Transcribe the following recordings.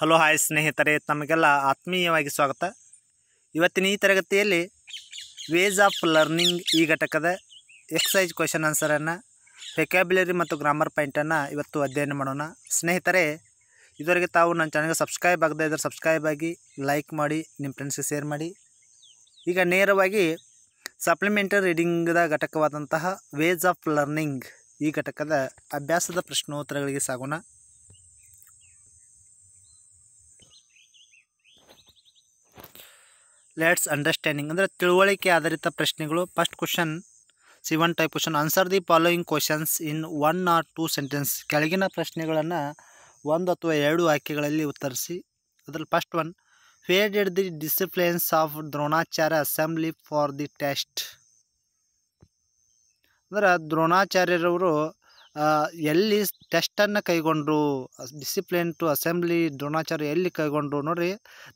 Hello hi ಸ್ನೇಹಿತರೆ ತಮಗೆಲ್ಲ ಆತ್ಮೀಯವಾಗಿ ಸ್ವಾಗತ ಇವತ್ತಿನ ಈ ತರಗತಿಯಲ್ಲಿ ವೇಜ್ ಆಫ್ ಲರ್ನಿಂಗ್ ಈ ಘಟಕದ ಎಕ್ಸೈಜ್ ಕ್ವೆಶನ್ ಆನ್ಸರನ್ನು ವೆಕ್ಯಾಬ್ಯುಲರಿ ಮತ್ತು ಗ್ರಾಮರ್ ಪಾಯಿಂಟನ್ನು ಇವತ್ತು ಅಧ್ಯಯನ ಮಾಡೋಣ ಸ್ನೇಹಿತರೆ ಇದುವರೆಗೆ ತಾವು ನನ್ನ ಚಾನಲ್ಗೆ ಸಬ್ಸ್ಕ್ರೈಬ್ ಆಗದೇ ಇದ್ದರೆ ಸಬ್ಸ್ಕ್ರೈಬ್ ಆಗಿ ಲೈಕ್ ಮಾಡಿ ನಿಮ್ಮ ಫ್ರೆಂಡ್ಸ್ಗೆ ಶೇರ್ ಮಾಡಿ ಈಗ ನೇರವಾಗಿ ಸಪ್ಲಿಮೆಂಟರಿ ರೀಡಿಂಗ್ದ ಘಟಕವಾದಂತಹ ವೇಜ್ ಆಫ್ ಲರ್ನಿಂಗ್ ಈ ಘಟಕದ ಅಭ್ಯಾಸದ ಪ್ರಶ್ನೋತ್ತರಗಳಿಗೆ ಸಾಗೋಣ ಲೆಟ್ಸ್ ಅಂಡರ್ಸ್ಟ್ಯಾಂಡಿಂಗ್ ಅಂದರೆ ತಿಳುವಳಿಕೆ ಆಧಾರಿತ ಪ್ರಶ್ನೆಗಳು first question C one type question answer the following questions in one or two sentence ಕೆಳಗಿನ ಪ್ರಶ್ನೆಗಳನ್ನು ಒಂದು ಅಥವಾ ಎರಡು ವಾಕ್ಯಗಳಲ್ಲಿ ಉತ್ತರಿಸಿ ಅದರಲ್ಲಿ first one where did the disciplines of Dronacharya assembly for the test ಅಂದರೆ ದ್ರೋಣಾಚಾರ್ಯರವರು ಎಲ್ಲಿ ಟೆಸ್ಟನ್ನು ಕೈಗೊಂಡರು ಡಿಸಿಪ್ಲಿನ್ ಟು ಅಸೆಂಬ್ಲಿ ದ್ರೋಣಾಚಾರ್ಯ ಎಲ್ಲಿ ಕೈಗೊಂಡ್ರು ನೋಡಿರಿ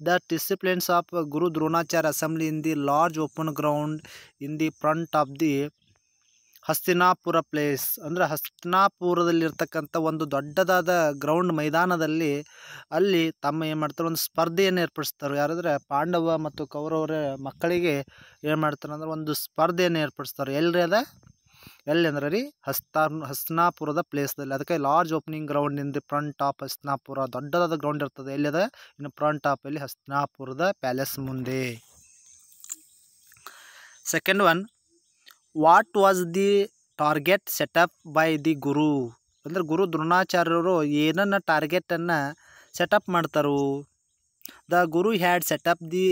the disciplines of guru Dronacharya assembly in the large open ground in the front of the Hastinapura place ಅಂದರೆ ಹಸ್ತಿನಾಪುರದಲ್ಲಿರ್ತಕ್ಕಂಥ ಒಂದು ದೊಡ್ಡದಾದ ಗ್ರೌಂಡ್ ಮೈದಾನದಲ್ಲಿ ಅಲ್ಲಿ ತಮ್ಮ ಏನು ಮಾಡ್ತಾರೆ ಒಂದು ಸ್ಪರ್ಧೆಯನ್ನು ಏರ್ಪಡಿಸ್ತಾರೆ ಯಾರಾದರೆ ಪಾಂಡವ ಮತ್ತು ಕೌರವರ ಮಕ್ಕಳಿಗೆ ಏನು ಮಾಡ್ತಾರೆ ಅಂದರೆ ಒಂದು ಸ್ಪರ್ಧೆಯನ್ನು ಏರ್ಪಡಿಸ್ತಾರೆ ಎಲ್ಲರೇ ಅದ ಎಲ್ಲೆಂದ್ರೆ ರೀ ಹಸ್ತಾರ್ ಹಸ್ನಾಪುರದ ಪ್ಲೇಸ್ದಲ್ಲಿ ಅದಕ್ಕೆ large opening ground in front of Hastinapura ದೊಡ್ಡದಾದ ಗ್ರೌಂಡ್ ಇರ್ತದೆ ಎಲ್ಲಿದೆ ಇನ್ನು ಫ್ರಂಟ್ ಆಫಲ್ಲಿ ಹಸ್ನಾಪುರದ ಪ್ಯಾಲೇಸ್ ಮುಂದೆ second one what was the target set up by the guru ಅಂದರೆ ಗುರು ದ್ರೋಣಾಚಾರ್ಯರು ಏನನ್ನು ಟಾರ್ಗೆಟನ್ನು ಸೆಟಪ್ ಮಾಡ್ತಾರು the guru had set up the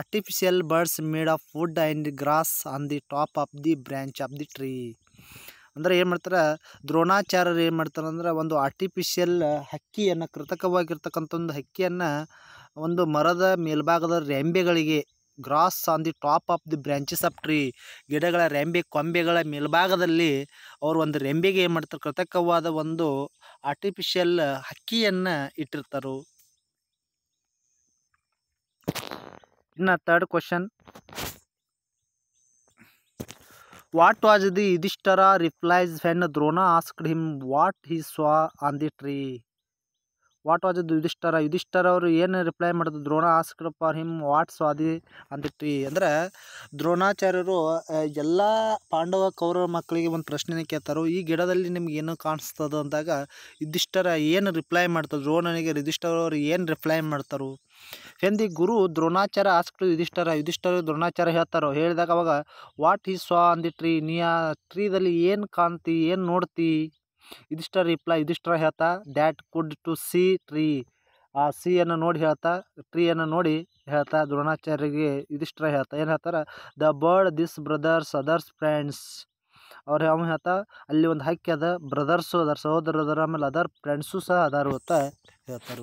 artificial birds made of food and grass on the top of the branch of the tree ಅಂದರೆ ಏನು ಮಾಡ್ತಾರೆ ದ್ರೋಣಾಚಾರ್ಯರು ಏನು ಅಂದ್ರೆ ಒಂದು ಆರ್ಟಿಫಿಷಿಯಲ್ ಹಕ್ಕಿಯನ್ನು ಕೃತಕವಾಗಿರ್ತಕ್ಕಂಥ ಒಂದು ಹಕ್ಕಿಯನ್ನು ಒಂದು ಮರದ ಮೇಲ್ಭಾಗದ ರೆಂಬೆಗಳಿಗೆ grass on the top of the branches of tree ಗಿಡಗಳ ರೆಂಬೆ ಕೊಂಬೆಗಳ ಮೇಲ್ಭಾಗದಲ್ಲಿ ಅವರು ಒಂದು ರೆಂಬೆಗೆ ಏನು ಮಾಡ್ತಾರೆ ಕೃತಕವಾದ ಒಂದು ಆರ್ಟಿಫಿಷಿಯಲ್ ಹಕ್ಕಿಯನ್ನು ಇಟ್ಟಿರ್ತಾರೆ ಇನ್ನು third question what was the Yudhishthira replies when Drona asked him what he saw on the tree what was the Yudhishthira Yudhishthira ಅವರು ಏನು ರಿಪ್ಲೈ ಮಾಡಿದ್ರು Drona asked for him what saw the on the tree ಅಂದರೆ ದ್ರೋಣಾಚಾರ್ಯರು ಎಲ್ಲ ಪಾಂಡವ ಕೌರವ ಮಕ್ಕಳಿಗೆ ಒಂದು ಪ್ರಶ್ನೆನೇ ಕೇಳ್ತಾರೋ ಈ ಗಿಡದಲ್ಲಿ ನಿಮ್ಗೆ ಏನು ಕಾಣಿಸ್ತದ ಅಂದಾಗ ಯುಧಿಷ್ಠರ ಏನು ರಿಪ್ಲೈ ಮಾಡ್ತಾರೆ ದ್ರೋಣನಿಗೆ ಯುಧಿಷ್ಠರವರು ಏನು ರಿಪ್ಲೈ ಮಾಡ್ತಾರೋ ಎಂದಿ ಗುರು ದ್ರೋಣಾಚಾರ ಆಸ್ಕ್ಟ್ ಯುಧಿಷ್ಠರ ಯುಧಿಷ್ಠರ ದ್ರೋಣಾಚಾರ ಹೇಳ್ತಾರೋ ಹೇಳಿದಾಗ ಅವಾಗ what is saw the tree ನೀ ಆ ಟ್ರೀದಲ್ಲಿ ಏನು ಕಾಣ್ತಿ ಏನು ನೋಡ್ತಿ ಯುಧಿಷ್ಠರ ರಿಪ್ಲೈ ಯುಧಿಷ್ಠರ ಹೇಳ್ತಾ that could to see tree ಆ ಸಿಯನ್ನು ನೋಡಿ ಹೇಳ್ತಾ ಟ್ರೀಯನ್ನು ನೋಡಿ ಹೇಳ್ತಾ ದ್ರೋಣಾಚಾರ್ಯರಿಗೆ ಯುಧಿಷ್ಠರ ಹೇಳ್ತಾ ಏನು ಹೇಳ್ತಾರೆ the bird this brothers others friends ಅವ್ರು ಯಾವ ಹೇಳ್ತಾ ಅಲ್ಲಿ ಒಂದು ಹಕ್ಕಿ ಅದ ಬ್ರದರ್ಸು ಅದರ ಸಹೋದರದರ ಆಮೇಲೆ ಅದರ್ ಫ್ರೆಂಡ್ಸು ಸಹ ಅದಾರು ಅಂತ ಹೇಳ್ತಾರೆ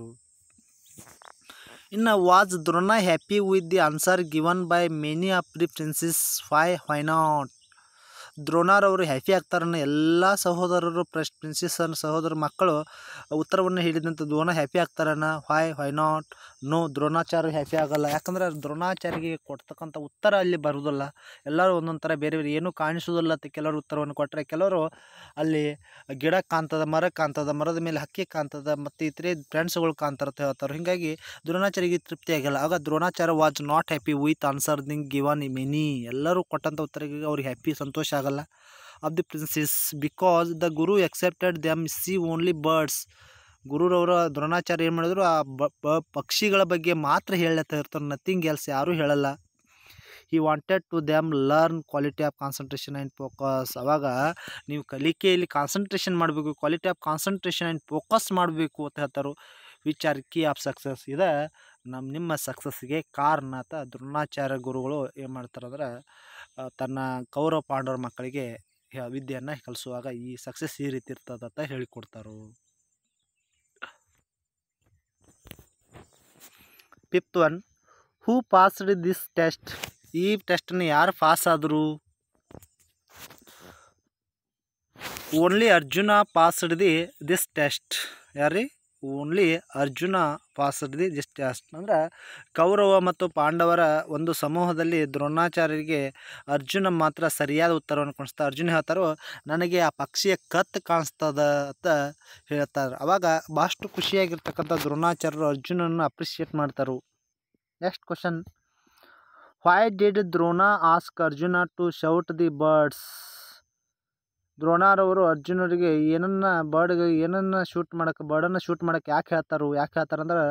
In a was Drona happy with the answer given by many of the princesses? Why, why not? ದ್ರೋಣಾರವರು ಹ್ಯಾಪಿ ಆಗ್ತಾರನ್ನ ಎಲ್ಲ ಸಹೋದರರು ಪ್ರಿನ್ಸಿಸ್ ಅನ್ನ ಸಹೋದರ ಮಕ್ಕಳು ಉತ್ತರವನ್ನು ಹೇಳಿದಂಥ ದ್ರೋಣ ಹ್ಯಾಪಿ ಆಗ್ತಾರನ್ನ why why not no Dronacharya happy ಆಗಲ್ಲ ಯಾಕಂದ್ರೆ ದ್ರೋಣಾಚಾರ್ಯಗೆ ಕೊಡ್ತಕ್ಕಂಥ ಉತ್ತರ ಅಲ್ಲಿ ಬರುವುದಿಲ್ಲ ಎಲ್ಲರೂ ಒಂದೊಂದು ಥರ ಬೇರೆ ಬೇರೆ ಏನೂ ಕಾಣಿಸೋದಿಲ್ಲ ಅಂತ ಕೆಲವರು ಉತ್ತರವನ್ನು ಕೊಟ್ಟರೆ ಕೆಲವರು ಅಲ್ಲಿ ಗಿಡ ಕಾಣ್ತದ ಮರ ಕಾಣ್ತದ ಮರದ ಮೇಲೆ ಹಕ್ಕಿ ಕಾಣ್ತದ ಮತ್ತು ಇತರೆ ಫ್ರೆಂಡ್ಸ್ಗಳು ಕಾಣ್ತಾರೆ ಅಂತ ಹೇಳ್ತಾರೆ ಹೀಗಾಗಿ ದ್ರೋಣಾಚಾರ್ಯಗೆ ತೃಪ್ತಿ ಆಗಿಲ್ಲ ಆಗ Dronacharya was not happy with answer ದಿಂಗ್ ಗಿವನ್ ಮೆನಿ ಎಲ್ಲರೂ ಕೊಟ್ಟಂಥ ಉತ್ತರಗಳಿಗೆ ಅವ್ರಿಗೆ ಹ್ಯಾಪಿ ಸಂತೋಷ ಆಗಲ್ಲ ಆಗಲ್ಲ of the princes because the guru expected them see only birds ಗುರುರವರ ದ್ರೋಣಾಚಾರ್ಯ ಏನು ಮಾಡಿದ್ರು ಆ ಬ ಪಕ್ಷಿಗಳ ಬಗ್ಗೆ ಮಾತ್ರ ಹೇಳ್ತಾ ಇರ್ತಾರೆ ನಥಿಂಗ್ ಎಲ್ಸ್ ಯಾರೂ ಹೇಳಲ್ಲ ಹಿ ವಾಂಟೆಡ್ ಟು ದ್ಯಾಮ್ learn quality of concentration and focus ಅವಾಗ ನೀವು ಕಲಿಕೆಯಲ್ಲಿ ಕಾನ್ಸಂಟ್ರೇಷನ್ ಮಾಡಬೇಕು quality of concentration and focus ಮಾಡಬೇಕು ಅಂತ ಹೇಳ್ತಾರೆ which are key of success ಇದೆ ನಮ್ಮ ನಿಮ್ಮ ಸಕ್ಸಸ್ಗೆ ಕಾರಣ ಅಂತ ದ್ರೋಣಾಚಾರ್ಯ ಗುರುಗಳು ಏನು ಮಾಡ್ತಾರೆ ಅಂದ್ರೆ ತನ್ನ ಕೌರವ ಪಾಂಡವರ ಮಕ್ಕಳಿಗೆ ವಿದ್ಯೆಯನ್ನು ಕಲಿಸುವಾಗ ಈ ಸಕ್ಸಸ್ ಈ ರೀತಿ ಇರ್ತದಂತ ಹೇಳಿಕೊಡ್ತಾರು fifth one who passed this test ಈ ಟೆಸ್ಟನ್ನು ಯಾರು ಪಾಸ್ ಆದರು only Arjuna passed the this test ಯಾರೀ ಓನ್ಲಿ ಅರ್ಜುನ ದಿ ಜಸ್ಟ್ ಅಷ್ಟು ಅಂದ್ರೆ ಕೌರವ ಮತ್ತು ಪಾಂಡವರ ಒಂದು ಸಮೂಹದಲ್ಲಿ ದ್ರೋಣಾಚಾರ್ಯರಿಗೆ ಅರ್ಜುನ ಮಾತ್ರ ಸರಿಯಾದ ಉತ್ತರವನ್ನು ಕಾಣಿಸ್ತಾ ಅರ್ಜುನ ಹೇಳ್ತಾರೋ ನನಗೆ ಆ ಪಕ್ಷಿಯ ಕತ್ ಕಾಣಿಸ್ತದ ಅಂತ ಹೇಳ್ತಾರೆ ಅವಾಗ ಭಾಷ್ಟು ಖುಷಿಯಾಗಿರ್ತಕ್ಕಂಥ ದ್ರೋಣಾಚಾರ್ಯರು ಅರ್ಜುನನ್ನು ಅಪ್ರಿಷಿಯೇಟ್ ಮಾಡ್ತಾರೆ next question why did Drona ask Arjuna to shoot the birds ದ್ರೋಣರವರು ಅರ್ಜುನರಿಗೆ ಏನನ್ನ ಬರ್ಡ್ಗೆ ಏನನ್ನ ಶೂಟ್ ಮಾಡೋಕೆ ಬರ್ಡನ್ನು ಶೂಟ್ ಮಾಡಕ್ಕೆ ಯಾಕೆ ಹೇಳ್ತಾರೋ ಯಾಕೆ ಅಂದ್ರೆ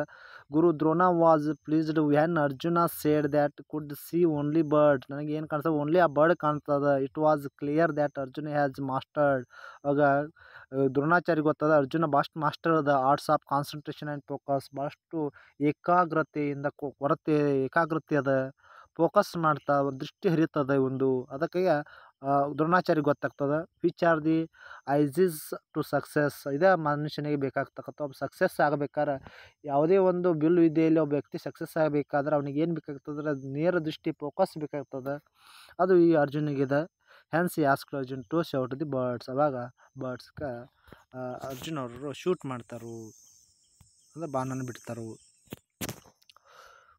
guru Drona was pleased when Arjuna said that could see only bird ನನಗೆ ಏನು ಕಾಣಿಸ್ತದೆ ಓನ್ಲಿ ಆ ಬರ್ಡ್ ಕಾಣ್ತದೆ it was clear that Arjuna has mastered ಆಗ ದ್ರೋಣಾಚಾರ್ಯ ಗೊತ್ತದ ಅರ್ಜುನ ಬಾಸ್ಟ್ ಮಾಸ್ಟರ್ ಅದ arts of concentration and focus ಭಾಳಷ್ಟು ಏಕಾಗ್ರತೆಯಿಂದ ಕೊರತೆ ಏಕಾಗ್ರತೆ ಅದ ಫೋಕಸ್ ಮಾಡ್ತಾ ದೃಷ್ಟಿ ಹರಿಯುತ್ತದೆ ಒಂದು ಅದಕ್ಕೆ ದ್ರೋಣಾಚಾರ್ಯ ಗೊತ್ತಾಗ್ತದೆ which are the keys to success ಇದೇ ಮನುಷ್ಯನಿಗೆ ಬೇಕಾಗ್ತಕ್ಕಂಥ ಒಬ್ಬ ಸಕ್ಸಸ್ ಆಗ್ಬೇಕಾದ್ರೆ ಯಾವುದೇ ಒಂದು ಬಿಲ್ ವಿದ್ಯೆಯಲ್ಲಿ ಒಬ್ಬ ವ್ಯಕ್ತಿ ಸಕ್ಸಸ್ ಆಗಬೇಕಾದ್ರೆ ಅವ್ನಿಗೆ ಏನು ಬೇಕಾಗ್ತದ್ರೆ ನೇರ ದೃಷ್ಟಿ ಫೋಕಸ್ ಬೇಕಾಗ್ತದೆ ಅದು ಈ ಅರ್ಜುನಿಗಿದೆ hence ask Arjun to shoot the birds ಅವಾಗ ಬರ್ಡ್ಸ್ಗೆ ಅರ್ಜುನ್ ಅವರು ಶೂಟ್ ಮಾಡ್ತಾರು ಅಂದರೆ ಬಾಣನ ಬಿಡ್ತಾರೆ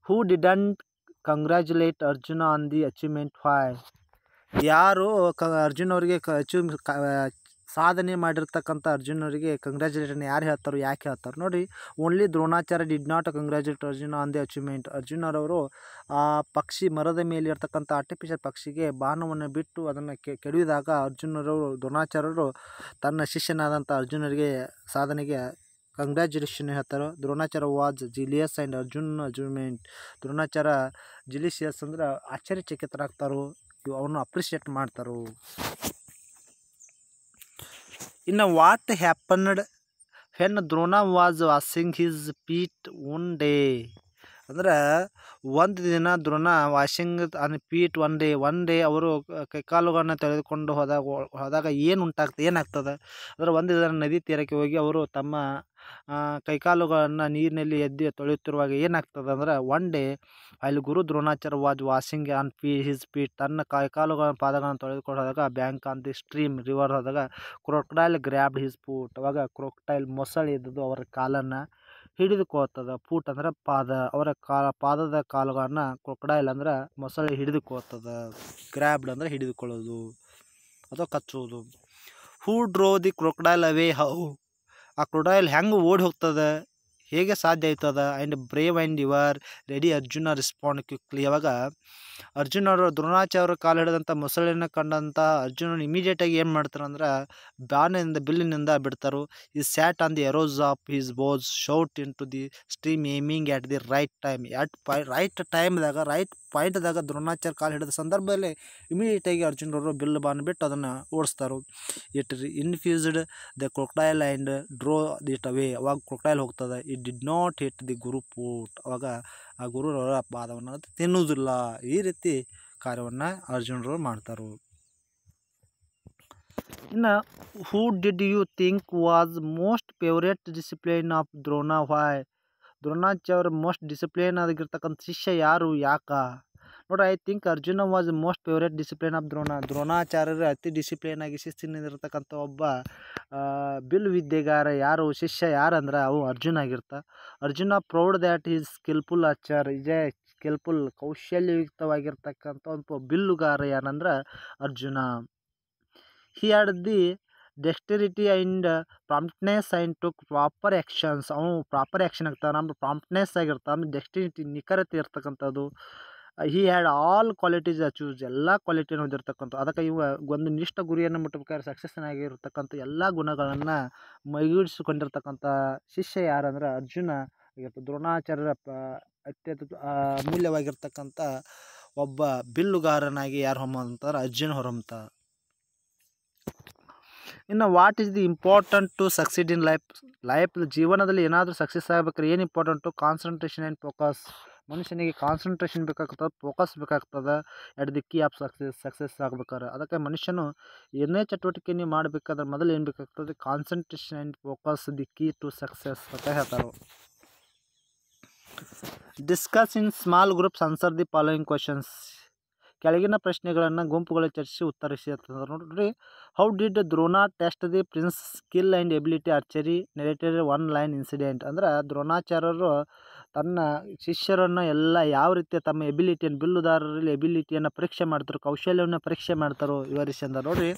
who didn't congratulate Arjuna on the achievement ಫೈ ಯಾರು ಕ ಅರ್ಜುನ್ ಅವರಿಗೆ ಸಾಧನೆ ಮಾಡಿರ್ತಕ್ಕಂಥ ಅರ್ಜುನ್ ಅವರಿಗೆ ಕಂಗ್ರ್ಯಾಚುಲೇಷನ್ ಯಾರು ಹೇಳ್ತಾರೋ ಯಾಕೆ ಹೇಳ್ತಾರೆ ನೋಡಿ only Dronacharya did not congratulate Arjun on the achievement Arjun ಅವರವರು ಆ ಪಕ್ಷಿ ಮರದ ಮೇಲೆ ಇರ್ತಕ್ಕಂಥ ಆರ್ಟಿಫಿಷಿಯಲ್ ಪಕ್ಷಿಗೆ ಬಾಣವನ್ನು ಬಿಟ್ಟು ಅದನ್ನು ಕೆಡವಿದಾಗ ಅರ್ಜುನರವರು ದ್ರೋಣಾಚಾರ್ಯರು ತನ್ನ ಶಿಷ್ಯನಾದಂಥ ಅರ್ಜುನರಿಗೆ ಸಾಧನೆಗೆ ಕಂಗ್ರ್ಯಾಚುಲೇಷನ್ ಹೇಳ್ತಾರೆ Dronacharya was jealous and Arjun achievement Dronacharya jealous ಅಂದ್ರೆ ಆಶ್ಚರ್ಯಚಕಿತರಾಗ್ತಾರೋ ಇವು ಅವನು ಅಪ್ರಿಷಿಯೇಟ್ ಮಾಡ್ತಾರೆ ಇನ್ನು what happened when Drona was washing his feet one day ಅಂದ್ರೆ ಒಂದು ದಿನ Drona washing on feet one day one day ಅವರು ಕೈಕಾಲುಗಳನ್ನ ತೆಗೆದುಕೊಂಡು ಹೋದಾಗ ಹೋದಾಗ ಏನು ಉಂಟಾಗ್ತದೆ ಏನಾಗ್ತದೆ ಅಂದರೆ ಒಂದು ದಿನ ನದಿ ತೀರಕ್ಕೆ ಹೋಗಿ ಅವರು ತಮ್ಮ ಕೈಕಾಲುಗಳನ್ನು ನೀರಿನಲ್ಲಿ ಎದ್ದು ತೊಳೆಯುತ್ತಿರುವಾಗ ಏನಾಗ್ತದೆ ಅಂದ್ರೆ ಒನ್ ಡೇ ಅಲ್ಲಿ guru Dronacharya was washing on ಪಿ ಹಿಸ್ ಪೀಟ್ ತನ್ನ ಕೈಕಾಲುಗಳ ಪಾದಗಳನ್ನು ತೊಳೆದುಕೊಂಡಾಗ bank on the stream river ಹೋದಾಗ ಕ್ರೊಕ್ಡೈಲ್ ಗ್ರ್ಯಾಬ್ಡ್ ಹಿಸ್ ಪೂಟ್ ಅವಾಗ ಕ್ರೊಕ್ಡೈಲ್ ಇದ್ದದ್ದು ಅವರ ಕಾಲನ್ನು ಹಿಡಿದುಕೋತದ ಪೂಟ್ ಅಂದ್ರೆ ಪಾದ ಅವರ ಕಾಲ ಪಾದದ ಕಾಲುಗಳನ್ನು ಕ್ರೊಕ್ಡೈಲ್ ಅಂದ್ರೆ ಮೊಸಳೆ ಹಿಡಿದುಕೋತದ ಗ್ರ್ಯಾಬ್ಡ್ ಅಂದರೆ ಹಿಡಿದುಕೊಳ್ಳೋದು ಅಥವಾ ಕಚ್ಚೋದು ಹೂ ಡ್ರೋ ದಿ ಕ್ರೊಕ್ಡೈಲ್ ಅವೇ ಹೌ ಆ ಕ್ರೊಡೈಲ್ ಹೆಂಗೆ ಓಡಿ ಹೋಗ್ತದೆ ಹೇಗೆ ಸಾಧ್ಯ ಆಯ್ತದ and brave and your ready Arjuna respond quickly ಅವಾಗ ಅರ್ಜುನ್ ಅವರು ದ್ರೋಣಾಚಾರ್ಯ ಕಾಲು ಹಿಡಿದಂಥ ಮೊಸಳೆಯನ್ನು ಕಂಡಂಥ ಅರ್ಜುನ ಇಮಿಡಿಯೇಟಾಗಿ ಏನು ಮಾಡ್ತಾರೆ ಅಂದ್ರೆ ಬ್ಯಾನಿಂದ ಬಿಲ್ಲಿನಿಂದ ಬಿಡ್ತಾರೆ ಈ sat on the arrows of his bows shot in to the stream aiming at the right time at by right ಟೈಮ್ದಾಗ ರೈಟ್ ಪಾಯಿಂಟ್ದಾಗ ದ್ರೋಣಾಚಾರ್ಯ ಕಾಲು ಹಿಡಿದ ಸಂದರ್ಭದಲ್ಲಿ ಇಮಿಡಿಯೇಟಾಗಿ ಅವರು ಬಿಲ್ ಬಾನ್ ಬಿಟ್ಟು ಅದನ್ನು ಓಡಿಸ್ತಾರೆ it infused the crocodile and drove it away ಅವಾಗ ಕ್ರೊಕ್ಟೈಲ್ ಹೋಗ್ತದೆ it did not hit the guru foot ಅವಾಗ ಆ ಗುರುರವರ ಪಾದವನ್ನು ತಿನ್ನುವುದಿಲ್ಲ ಈ ರೀತಿ ಕಾರ್ಯವನ್ನು ಅರ್ಜುನರು ಮಾಡ್ತಾರೆ ಇನ್ನು who did you think was most favourite discipline of Drona why Dronacharya most discipline ಆಗಿರ್ತಕ್ಕಂಥ ಶಿಷ್ಯ ಯಾರು ಯಾಕ ನೋಡ್ರಿ I think Arjuna was most favourite discipline of Drona ದ್ರೋಣಾಚಾರ್ಯರು ಅತಿ ಡಿಸಿಪ್ಲಿನ್ ಆಗಿ ಶಿಸ್ತಿನಿಂದಿರತಕ್ಕಂಥ ಒಬ್ಬ ಬಿಲ್ ವಿದ್ಯೆಗಾರ ಯಾರು ಶಿಷ್ಯ ಯಾರಂದ್ರೆ ಅವು ಅರ್ಜುನ್ ಆಗಿರ್ತ Arjuna proud that is skillful archer is a skillful ಕೌಶಲ್ಯಯುಕ್ತವಾಗಿರ್ತಕ್ಕಂಥ ಒಂದು ಬಿಲ್ಲುಗಾರ ಏನಂದ್ರೆ Arjuna he had the dexterity and promptness and to proper actions ಅವನು ಪ್ರಾಪರ್ ಆ್ಯಕ್ಷನ್ ಆಗ್ತಾನೆ ನಮ್ಮ ಪ್ರಾಂಪ್ಟ್ನೆಸ್ ಆಗಿರ್ತಾನೆ ಡೆಸ್ಟಿರಿಟಿ ನಿಖರತೆ ಇರ್ತಕ್ಕಂಥದ್ದು ಹಿ ಹ್ಯಾಡ್ ಆಲ್ ಕ್ವಾಲಿಟೀಸ್ ಅಚೂಸ್ ಎಲ್ಲ ಕ್ವಾಲಿಟಿನ ಹೊಂದಿರತಕ್ಕಂಥ ಅದಕ್ಕೆ ಇವ ಒಂದು ನಿಷ್ಠ ಗುರಿಯನ್ನು ಮುಟ್ಟಬೇಕಾದ್ರೆ ಸಕ್ಸಸ್ನ ಆಗಿರತಕ್ಕಂಥ ಎಲ್ಲ ಗುಣಗಳನ್ನು ಮೈಗೂಡಿಸಿಕೊಂಡಿರ್ತಕ್ಕಂಥ ಶಿಷ್ಯ ಯಾರಂದ್ರೆ ಅರ್ಜುನ ಆಗಿರ್ತದೆ ದ್ರೋಣಾಚಾರ್ಯರ ಅತ್ಯಂತ ಅಮೂಲ್ಯವಾಗಿರ್ತಕ್ಕಂಥ ಒಬ್ಬ ಬಿಲ್ಲುಗಾರನಾಗಿ ಯಾರು ಹೊಮ್ಮಂತಾರೆ ಅರ್ಜುನ್ ಹೊರಮ್ತ ಇನ್ನು what is the important to succeed in life life ಜೀವನದಲ್ಲಿ ಏನಾದರೂ ಸಕ್ಸಸ್ ಆಗಬೇಕಾದ್ರೆ ಏನು ಇಂಪಾರ್ಟೆಂಟು ಕಾನ್ಸಂಟ್ರೇಷನ್ ಆ್ಯಂಡ್ ಫೋಕಸ್ ಮನುಷ್ಯನಿಗೆ ಕಾನ್ಸಂಟ್ರೇಷನ್ ಬೇಕಾಗ್ತದೆ ಫೋಕಸ್ ಬೇಕಾಗ್ತದೆ at the key of success success ಆಗ್ಬೇಕಾದ್ರೆ ಅದಕ್ಕೆ ಮನುಷ್ಯನು ಏನೇ ಚಟುವಟಿಕೆ ನೀವು ಮಾಡಬೇಕಾದ್ರೆ ಮೊದಲು ಏನು ಬೇಕಾಗ್ತದೆ concentration and focus the key to success ಅಂತ ಹೇಳ್ತಾರೆ discuss in small groups answer the following questions ಕೆಳಗಿನ ಪ್ರಶ್ನೆಗಳನ್ನು ಗುಂಪುಗಳು ಚರ್ಚಿಸಿ ಉತ್ತರಿಸಿ ಅಂತಂದ್ರೆ ನೋಡ್ರಿ how did Drona test the prince skill and ability archery narrated one line incident ಅಂದ್ರೆ ದ್ರೋಣಾಚಾರ್ಯರು ತನ್ನ ಶಿಷ್ಯರನ್ನು ಎಲ್ಲ ಯಾವ ರೀತಿಯ ತಮ್ಮ ಎಬಿಲಿಟಿಯನ್ನು ಬಿಲ್ಲುದಾರರಲ್ಲಿ ಎಬಿಲಿಟಿಯನ್ನು ಪರೀಕ್ಷೆ ಮಾಡ್ತಾರೋ ಕೌಶಲ್ಯವನ್ನು ಪರೀಕ್ಷೆ ಮಾಡ್ತಾರೋ ವಿವರಿಸಿದ ನೋಡ್ರಿ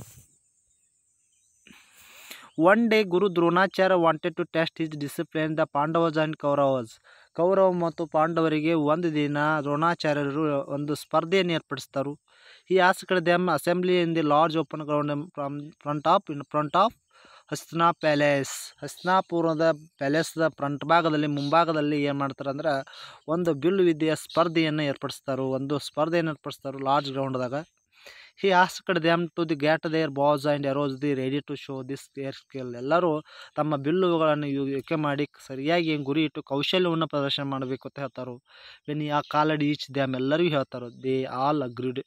one day Guru Dronacharya wanted to test his discipline the Pandavas and Kauravas Kaurava ಮತ್ತು ಪಾಂಡವರಿಗೆ ಒಂದು ದಿನ ದ್ರೋಣಾಚಾರ್ಯರು ಒಂದು ಸ್ಪರ್ಧೆಯನ್ನು ಏರ್ಪಡಿಸ್ತಾರೆ he asked them assembly in the large open ground from front of in front of Hastina palace ಹಸ್ನಾಪುರದ ಪ್ಯಾಲೇಸ್ದ ಫ್ರಂಟ್ ಭಾಗದಲ್ಲಿ ಮುಂಭಾಗದಲ್ಲಿ ಏನು ಮಾಡ್ತಾರೆ ಅಂದ್ರೆ ಒಂದು ಬಿಲ್ಲು ವಿದ್ಯೆಯ ಸ್ಪರ್ಧೆಯನ್ನು ಏರ್ಪಡಿಸ್ತಾರೆ ಒಂದು ಸ್ಪರ್ಧೆಯನ್ನು ಏರ್ಪಡಿಸ್ತಾರೆ ಲಾರ್ಜ್ ಗ್ರೌಂಡ್ದಾಗ he asked them to the get their bows and arrows the ready to show this their skill ಎಲ್ಲರೂ ತಮ್ಮ ಬಿಲ್ಲುಗಳನ್ನು ಯುಕೆ ಮಾಡಿ ಸರಿಯಾಗಿ ಗುರಿ ಇಟ್ಟು ಕೌಶಲ್ಯವನ್ನು ಪ್ರದರ್ಶನ ಮಾಡಬೇಕು ಅಂತ ಹೇಳ್ತಾರೆ ವೆನ್ ಆ ಕಾಲಡಿ ಈಚ್ ದ್ಯಾಮ್ ಎಲ್ಲರಿಗೂ ಹೇಳ್ತಾರೆ ದೇ ಆಲ್ ಅಗ್ರಿಡ್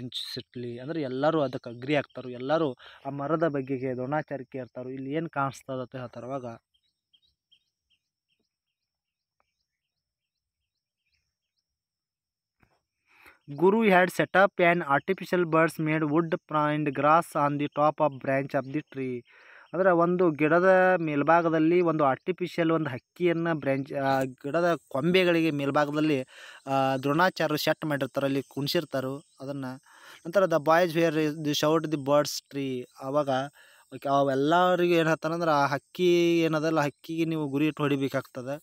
ಎಂಚ್ಲಿ ಅಂದ್ರೆ ಎಲ್ಲರೂ ಅದಕ್ಕೆ ಅಗ್ರಿ ಆಗ್ತಾರೆ ಎಲ್ಲರೂ ಆ ಮರದ ಬಗ್ಗೆ ದೋಣಾಚಾರಿಕೆ ಇರ್ತಾರೆ ಇಲ್ಲಿ ಏನು ಕಾಣಿಸ್ತದ Guru had set up and artificial birds made wood ಪ್ರೈಂಡ್ grass on the top of branch of the tree ಅಂದರೆ ಒಂದು ಗಿಡದ ಮೇಲ್ಭಾಗದಲ್ಲಿ ಒಂದು ಆರ್ಟಿಫಿಷಿಯಲ್ ಒಂದು ಹಕ್ಕಿಯನ್ನು ಬ್ರ್ಯಾಂಚ್ ಗಿಡದ ಕೊಂಬೆಗಳಿಗೆ ಮೇಲ್ಭಾಗದಲ್ಲಿ ದ್ರೋಣಾಚಾರ್ಯರು ಸೆಟ್ ಮಾಡಿರ್ತಾರೆ ಅಲ್ಲಿ ಕುಣಿಸಿರ್ತಾರೆ ಅದನ್ನು ನಂತರ the boys were the shoot the birds tree ಆವಾಗ ಅವೆಲ್ಲರಿಗೂ ಏನು ಅಂದ್ರೆ ಆ ಹಕ್ಕಿ ಏನದಲ್ಲ ಹಕ್ಕಿಗೆ ನೀವು ಗುರಿ ಇಟ್ಟು ಹೊಡಿಬೇಕಾಗ್ತದೆ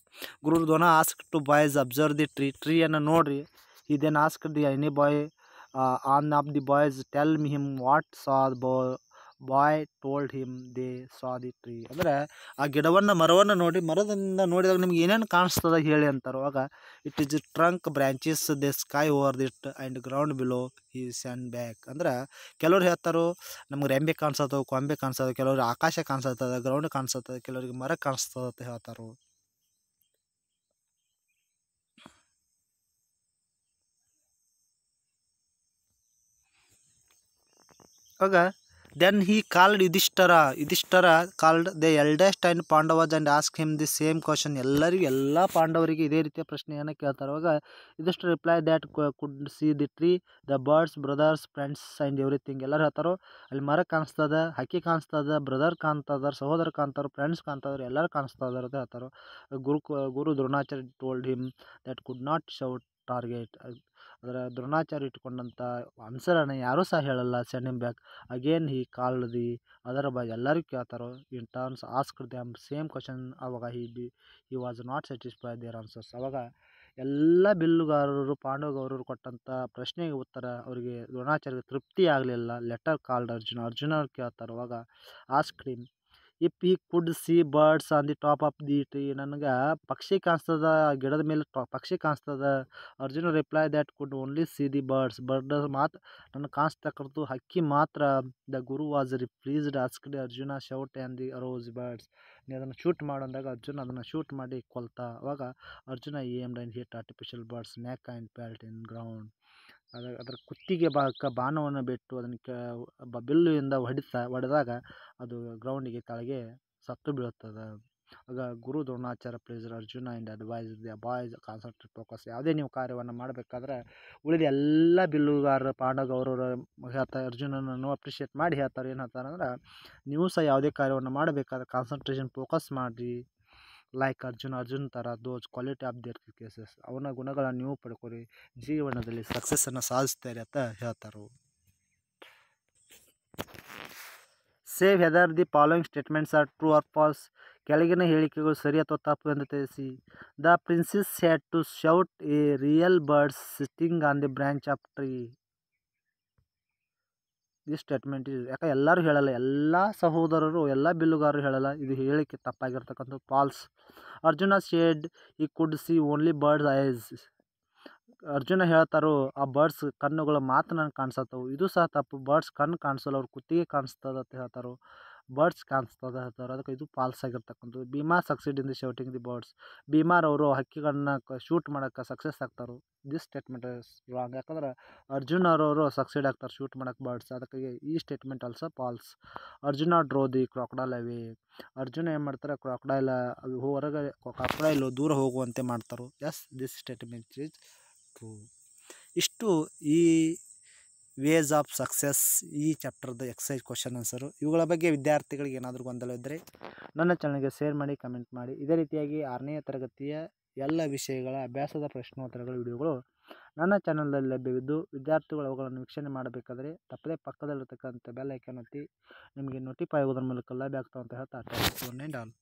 Guru Drona ask to boys observe the tree ಟ್ರೀಯನ್ನು ನೋಡಿರಿ ಇದೇನು ask the any boy one of the boys tell me him what saw ಬೋ boy told him they saw the tree ಅಂದರೆ ಆ ಗಿಡವನ್ನು ಮರವನ್ನು ನೋಡಿ ಮರದಿಂದ ನೋಡಿದಾಗ ನಿಮ್ಗೆ ಏನೇನು ಕಾಣಿಸ್ತದೆ ಹೇಳಿ ಅಂತಾರುವಾಗ it is trunk branches the sky over that and ground below ಈ ಸ್ಯಾಂಡ್ ಬ್ಯಾಕ್ ಅಂದ್ರೆ ಕೆಲವ್ರು ಹೇಳ್ತಾರೋ ನಮ್ಗೆ ರೆಂಬೆ ಕಾಣಿಸ್ತದೆ ಕೊಂಬೆ ಕಾಣಿಸ್ತದೆ ಕೆಲವ್ರಿಗೆ ಆಕಾಶ ಕಾಣಿಸ್ತದೆ ಗ್ರೌಂಡ್ ಕಾಣಿಸ್ತದೆ ಕೆಲವ್ರಿಗೆ ಮರ ಕಾಣಿಸ್ತದ ಅಂತ ಹೇಳ್ತಾರೆ ಆಗ then he called Yudhishthira Yudhishthira called the eldest and Pandavas and ask him the same question ಎಲ್ಲರಿಗೂ ಎಲ್ಲ ಪಾಂಡವರಿಗೆ ಇದೇ ರೀತಿಯ ಪ್ರಶ್ನೆಯನ್ನು ಕೇಳ್ತಾರೆ ಅವಾಗ ಇದಿಷ್ಟು reply that could see the tree the birds brothers friends and everything ಎಲ್ಲರೂ ಹೇಳ್ತಾರೋ ಅಲ್ಲಿ ಮರ ಕಾಣಿಸ್ತದ ಹಕ್ಕಿ ಕಾಣಿಸ್ತದ ಬ್ರದರ್ ಕಾಣ್ತದ ಸಹೋದರ ಕಾಣ್ತಾರ ಫ್ರೆಂಡ್ಸ್ ಕಾಣ್ತಾರ ಎಲ್ಲರೂ ಕಾಣಿಸ್ತಾ ಇದಾರೆ ಹೇಳ್ತಾರೋ Guru Guru Dronacharya told him that could not shoot target ಅದರ ದ್ರೋಣಾಚಾರ್ಯ ಇಟ್ಕೊಂಡಂಥ ಅನುಸರಣೆ ಯಾರೂ ಸಹ ಹೇಳಲ್ಲ sending back again he called the ಅದರ ಬಾಯ್ ಎಲ್ಲರೂ ಕೇಳ್ತಾರೋ in terms ask them same question ಅವಾಗ ಹಿ ಡಿ he was not satisfy their answers ಅವಾಗ ಎಲ್ಲ ಬಿಲ್ಲುಗಾರರು ಪಾಂಡವಗೌರರು ಕೊಟ್ಟಂಥ ಪ್ರಶ್ನೆಗೆ ಉತ್ತರ ಅವರಿಗೆ ದ್ರೋಣಾಚಾರ್ಯ ತೃಪ್ತಿ ಆಗಲಿಲ್ಲ ಲೆಟರ್ ಕಾಲ್ಡ್ ಅರ್ಜುನ ಅರ್ಜುನ ಅವ್ರು ಕೇಳ್ತಾರೆ ಅವಾಗ ask if he could see birds on the top of the tree ನನಗೆ ಪಕ್ಷಿ ಕಾಣಿಸ್ತದ ಗಿಡದ ಮೇಲೆ ಪಕ್ಷಿ ಕಾಣಿಸ್ತದ Arjuna reply that could only see the birds bird ಮಾತ್ರ ನನಗೆ ಕಾಣಿಸ್ತಕ್ಕಂಥದ್ದು ಹಕ್ಕಿ ಮಾತ್ರ ದ ಗುರು ವಾಸ್ ರಿ pleased Arjuna shoot and the arrows birds ನೀ ಅದನ್ನು ಶೂಟ್ ಮಾಡು ಅಂದಾಗ ಅರ್ಜುನ ಅದನ್ನು ಶೂಟ್ ಮಾಡಿ ಕೊಲ್ತ ಅವಾಗ ಅರ್ಜುನ ಏಮ್ ಡೈನ್ hit artificial birds neck and fell in ground ಅದ ಅದರ ಕುತ್ತಿಗೆ ಭಾಗಕ್ಕೆ ಬಾಣವನ್ನು ಬಿಟ್ಟು ಅದನ್ನು ಕ ಬ ಬಿಲ್ಲಿಂದ ಹೊಡೆದಾಗ ಅದು ಗ್ರೌಂಡಿಗೆ ಕೆಳಗೆ ಸತ್ತು ಬೀಳುತ್ತದೆ ಆಗ Guru Dronacharya pleased Arjuna and advise the boys concentrate focus ಯಾವುದೇ ನೀವು ಕಾರ್ಯವನ್ನು ಮಾಡಬೇಕಾದ್ರೆ ಉಳಿದ ಎಲ್ಲ ಬಿಲ್ಲುಗಾರ ಪಾಂಡವ ಹೇಳ್ತಾರೆ ಅರ್ಜುನನನ್ನು ಅಪ್ರಿಷಿಯೇಟ್ ಮಾಡಿ ಹೇಳ್ತಾರೆ ಏನು ಹೇಳ್ತಾರೆ ಅಂದ್ರೆ ನೀವು ಸಹ ಯಾವುದೇ ಕಾರ್ಯವನ್ನು ಮಾಡಬೇಕಾದ್ರೆ ಕಾನ್ಸಂಟ್ರೇಷನ್ ಫೋಕಸ್ ಮಾಡಿರಿ ಲೈಕ್ ಅರ್ಜುನ್ ಅರ್ಜುನ್ ಥರ those quality of their cases ಅವನ ಗುಣಗಳನ್ನು ನೀವು ಪಡ್ಕೊರಿ ಜೀವನದಲ್ಲಿ ಸಕ್ಸಸ್ಸನ್ನು ಸಾಧಿಸ್ತಾರೆ ಅಂತ ಹೇಳ್ತಾರೆ say whether the following statements are true or false ಕೆಳಗಿನ ಹೇಳಿಕೆಗಳು ಸರಿ ಅಥವಾ ತಪ್ಪು ಎಂದು ತಿಳಿಸಿ the princes had to shoot a real birds sitting on the branch of tree ಈ ಸ್ಟೇಟ್ಮೆಂಟ್ ಯಾಕೆ ಎಲ್ಲರೂ ಹೇಳಲ್ಲ ಎಲ್ಲ ಸಹೋದರರು ಎಲ್ಲ ಬಿಲ್ಲುಗಾರರು ಹೇಳಲ್ಲ ಇದು ಹೇಳಿಕೆ ತಪ್ಪಾಗಿರ್ತಕ್ಕಂಥ falls Arjuna said he could see only birds eyes Arjuna ಹೇಳ್ತಾರೋ ಆ ಬರ್ಡ್ಸ್ ಕಣ್ಣುಗಳು ಮಾತ್ರ ನನಗೆ ಕಾಣಿಸತ್ತವು ಇದು ಸಹ ತಪ್ಪು ಬರ್ಡ್ಸ್ ಕಣ್ಣು ಕಾಣಿಸಲ್ಲ ಅವ್ರ ಕುತ್ತಿಗೆ ಕಾಣಿಸ್ತದ ಅಂತ ಹೇಳ್ತಾರೋ ಬರ್ಡ್ಸ್ ಕಾಣಿಸ್ತದೆ ಸರ್ ಅದಕ್ಕೆ ಇದು ಫಾಲ್ಸ್ ಆಗಿರ್ತಕ್ಕಂಥದ್ದು Bhima succeed in the shooting the birds ಅವರು ಹಕ್ಕಿಗಳನ್ನ ಶೂಟ್ ಮಾಡೋಕ್ಕೆ ಸಕ್ಸಸ್ ಆಗ್ತಾರೆ ದಿಸ್ ಸ್ಟೇಟ್ಮೆಂಟ್ ಇಸ್ ರಾಂಗ್ ಯಾಕಂದ್ರೆ ಅರ್ಜುನ್ ಅವರವರು ಸಕ್ಸಿಡ್ ಆಗ್ತಾರೆ ಶೂಟ್ ಮಾಡೋಕ್ಕೆ ಬರ್ಡ್ಸ್ ಅದಕ್ಕೆ ಈ statement also false Arjuna drove the crocodile away Arjuna ಏನು ಮಾಡ್ತಾರೆ ಕ್ರಾಕ್ಡೈಲ್ ಹೊರಗೆ ಕ್ರಾಕ್ಡೈಲು ದೂರ ಹೋಗುವಂತೆ ಮಾಡ್ತಾರೆ yes this statement is true ಇಷ್ಟು ಈ ವೇಸ್ ಆಫ್ ಸಕ್ಸಸ್ ಈ ಚಾಪ್ಟರ್ದು ಎಕ್ಸೈಸ್ ಕ್ವಶನ್ ಆನ್ಸರು ಇವುಗಳ ಬಗ್ಗೆ ವಿದ್ಯಾರ್ಥಿಗಳಿಗೆ ಏನಾದರೂ ಗೊಂದಲ ಇದ್ದರೆ ನನ್ನ ಚಾನಲ್ಗೆ ಶೇರ್ ಮಾಡಿ ಕಮೆಂಟ್ ಮಾಡಿ ಇದೇ ರೀತಿಯಾಗಿ ಆರನೇ ತರಗತಿಯ ಎಲ್ಲ ವಿಷಯಗಳ ಅಭ್ಯಾಸದ ಪ್ರಶ್ನೋತ್ತರಗಳ ವಿಡಿಯೋಗಳು ನನ್ನ ಚಾನಲ್ನಲ್ಲಿ ಲಭ್ಯವಿದ್ದು ವಿದ್ಯಾರ್ಥಿಗಳು ಅವುಗಳನ್ನು ವೀಕ್ಷಣೆ ಮಾಡಬೇಕಾದರೆ ತಪ್ಪದೇ ಪಕ್ಕದಲ್ಲಿರ್ತಕ್ಕಂಥ ಬೆಲ್ ಐಕನ್ ಒತ್ತಿ ನಿಮಗೆ ನೋಟಿಫೈ ಆಗೋದ್ರ ಮೂಲಕ ಲಭ್ಯ ಆಗ್ತಾವಂತ ಹೇಳ್ತಾ ಒನ್